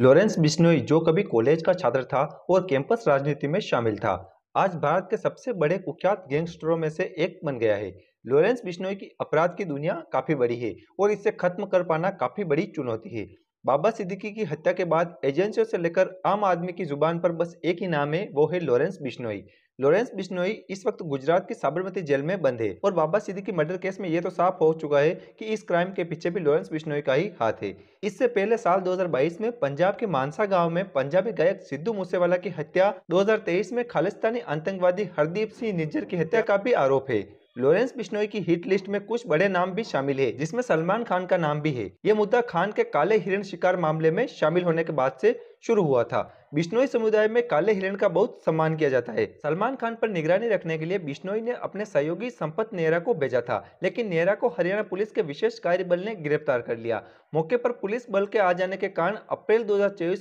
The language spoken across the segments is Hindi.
लॉरेंस बिश्नोई जो कभी कॉलेज का छात्र था और कैंपस राजनीति में शामिल था आज भारत के सबसे बड़े कुख्यात गैंगस्टरों में से एक बन गया है लॉरेंस बिश्नोई की अपराध की दुनिया काफ़ी बड़ी है और इसे खत्म कर पाना काफ़ी बड़ी चुनौती है बाबा सिद्दीकी की हत्या के बाद एजेंसियों से लेकर आम आदमी की जुबान पर बस एक ही नाम है वो है लॉरेंस बिश्नोई लॉरेंस बिश्नोई इस वक्त गुजरात के साबरमती जेल में बंद है और बाबा सिद्दीकी मर्डर केस में ये तो साफ हो चुका है कि इस क्राइम के पीछे भी लॉरेंस बिश्नोई का ही हाथ है इससे पहले साल 2022 में पंजाब के मानसा गांव में पंजाबी गायक सिद्धू मूसेवाला की हत्या 2023 में खालिस्तानी आतंकवादी हरदीप सिंह निज्जर की हत्या का भी आरोप है लॉरेंस बिश्नोई की हिट लिस्ट में कुछ बड़े नाम भी शामिल है जिसमें सलमान खान का नाम भी है ये मुद्दा खान के काले हिरण शिकार मामले में शामिल होने के बाद से शुरू हुआ था बिश्नोई समुदाय में काले हिरण का बहुत सम्मान किया जाता है सलमान खान पर निगरानी रखने के लिए बिश्नोई ने अपने सहयोगी संपत नेहरा को भेजा था लेकिन नेहरा को हरियाणा पुलिस के विशेष कार्य बल ने गिरफ्तार कर लिया मौके पर पुलिस बल के आ जाने के कारण अप्रैल दो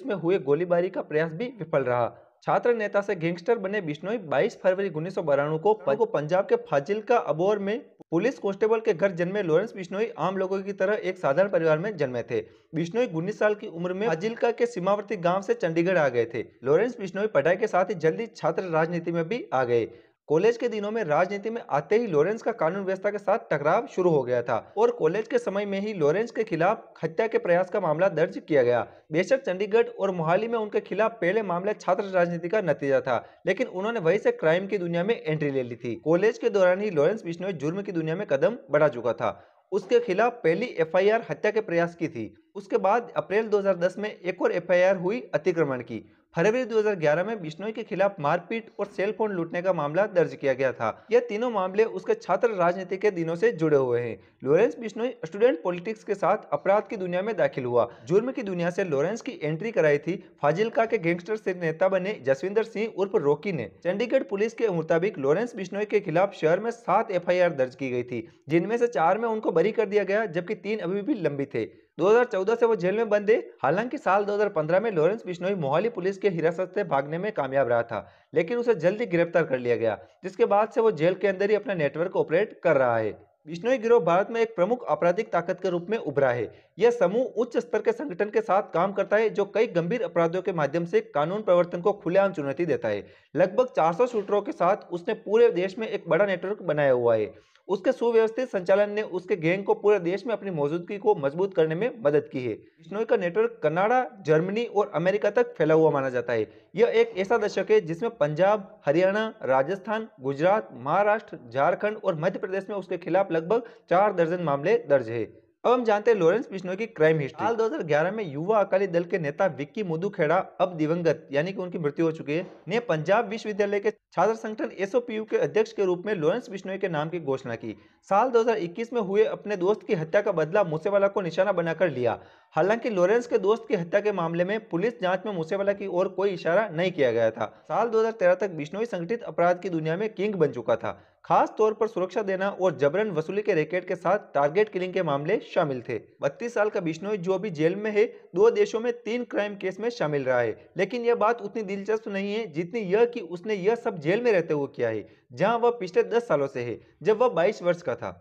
में हुए गोलीबारी का प्रयास भी विफल रहा छात्र नेता से गैंगस्टर बने बिश्नोई 22 फरवरी उन्नीस को हाँ। पंजाब के फाजिल का अबोर में पुलिस कांस्टेबल के घर जन्मे लॉरेंस बिश्नोई आम लोगों की तरह एक साधारण परिवार में जन्मे थे बिश्नोई उन्नीस साल की उम्र में फाजिलका के सीमावर्ती गाँव से चंडीगढ़ आ गए थे लॉरेंस बिश्नोई पढ़ाई के साथ ही जल्दी छात्र राजनीति में भी आ गए कॉलेज के दिनों में राजनीति में आते ही लॉरेंस का कानून व्यवस्था के साथ टकराव शुरू हो गया था और कॉलेज के समय में ही लॉरेंस के खिलाफ हत्या के प्रयास का मामला दर्ज किया गया बेशक चंडीगढ़ और मोहाली में उनके खिलाफ पहले मामले छात्र राजनीति का नतीजा था लेकिन उन्होंने वही से क्राइम की दुनिया में एंट्री ले ली थी कॉलेज के दौरान ही लॉरेंस बिश्नोई जुर्म की दुनिया में कदम बढ़ा चुका था उसके खिलाफ पहली एफआईआर हत्या के प्रयास की थी उसके बाद अप्रैल 2010 में एक और एफआईआर हुई अतिक्रमण की फरवरी 2011 में बिश्नोई के खिलाफ मारपीट और सेल फोन लूटने का मामला दर्ज किया गया था यह तीनों मामले उसके छात्र राजनीति के दिनों से जुड़े हुए हैं लॉरेंस बिश्नोई स्टूडेंट पॉलिटिक्स के साथ अपराध की दुनिया में दाखिल हुआ जुर्म की दुनिया से लॉरेंस की एंट्री कराई थी फाजिलका के गैंगस्टर से नेता बने जसविंदर सिंह उर्फ रोकी ने चंडीगढ़ पुलिस के मुताबिक लॉरेंस बिश्नोई के खिलाफ शहर में सात एफ दर्ज की गई थी जिनमें से चार में उनको बरी कर दिया गया जबकि तीन अभी भी लंबी थे 2014 से वो जेल में बंद है हालांकि साल 2015 में लॉरेंस बिश्नोई मोहाली पुलिस के हिरासत से भागने में कामयाब रहा था लेकिन उसे जल्दी गिरफ्तार कर लिया गया जिसके बाद से वो जेल के अंदर ही अपना नेटवर्क ऑपरेट कर रहा है बिश्नोई गिरोह भारत में एक प्रमुख आपराधिक ताकत के रूप में उभरा है यह समूह उच्च स्तर के संगठन के साथ काम करता है जो कई गंभीर अपराधों के माध्यम से कानून प्रवर्तन को खुलेआम चुनौती देता है लगभग 400 शूटरों के साथ उसने पूरे देश में एक बड़ा नेटवर्क बनाया हुआ है उसके सुव्यवस्थित संचालन ने उसके गैंग को पूरे देश में अपनी मौजूदगी को मजबूत करने में मदद की है बिश्नोई का नेटवर्क कनाडा जर्मनी और अमेरिका तक फैला हुआ माना जाता है यह एक ऐसा दशक है जिसमें पंजाब हरियाणा राजस्थान गुजरात महाराष्ट्र झारखंड और मध्य प्रदेश में उसके खिलाफ खिलाफ लगभग चार दर्जन मामले दर्ज है अब हम जानते हैं लॉरेंस बिश्नोई की क्राइम हिस्ट्री साल 2011 में युवा अकाली दल के नेता विक्की मुदुखेड़ा अब दिवंगत यानी कि उनकी मृत्यु हो चुकी है ने पंजाब विश्वविद्यालय के छात्र संगठन एसओपीयू के अध्यक्ष के रूप में लॉरेंस बिश्नोई के नाम की घोषणा की साल 2021 में हुए अपने दोस्त की हत्या का बदला मूसेवाला को निशाना बनाकर लिया हालांकि लॉरेंस के दोस्त की हत्या के मामले में पुलिस जांच में मूसेवाला की ओर कोई इशारा नहीं किया गया था साल 2013 तक बिश्नोई संगठित अपराध की दुनिया में किंग बन चुका था खास तौर पर सुरक्षा देना और जबरन वसूली के रैकेट के साथ टारगेट किलिंग के मामले शामिल थे बत्तीस साल का बिश्नोई जो अभी जेल में है दो देशों में तीन क्राइम केस में शामिल रहा है लेकिन यह बात उतनी दिलचस्प नहीं है जितनी यह कि उसने यह सब जेल में रहते हुए किया है जहां वह पिछले दस सालों से है जब वह बाईस वर्ष का था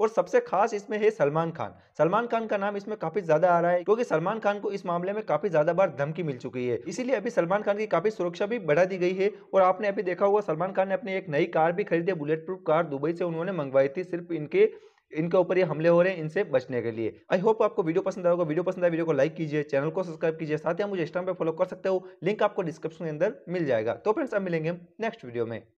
और सबसे खास इसमें है सलमान खान सलमान खान का नाम इसमें काफी ज्यादा आ रहा है क्योंकि सलमान खान को इस मामले में काफी ज्यादा बार धमकी मिल चुकी है इसीलिए अभी सलमान खान की काफी सुरक्षा भी बढ़ा दी गई है और आपने अभी देखा होगा सलमान खान ने अपनी एक नई कार भी खरीदी बुलेट प्रूफ कार दुबई से उन्होंने मंगवाई थी सिर्फ इनके इनके ऊपर ये हमले हो रहे हैं इनसे बचने के लिए आई होप आपको वीडियो पसंद आएगा वीडियो पसंद आए वीडियो को लाइक कीजिए चैनल को सब्सक्राइब कीजिए साथ ही आप मुझे इंस्टाग्राम पर फॉलो कर सकते हो लिंक आपको डिस्क्रिप्शन के अंदर मिल जाएगा तो फ्रेंड्स अब मिलेंगे नेक्स्ट वीडियो में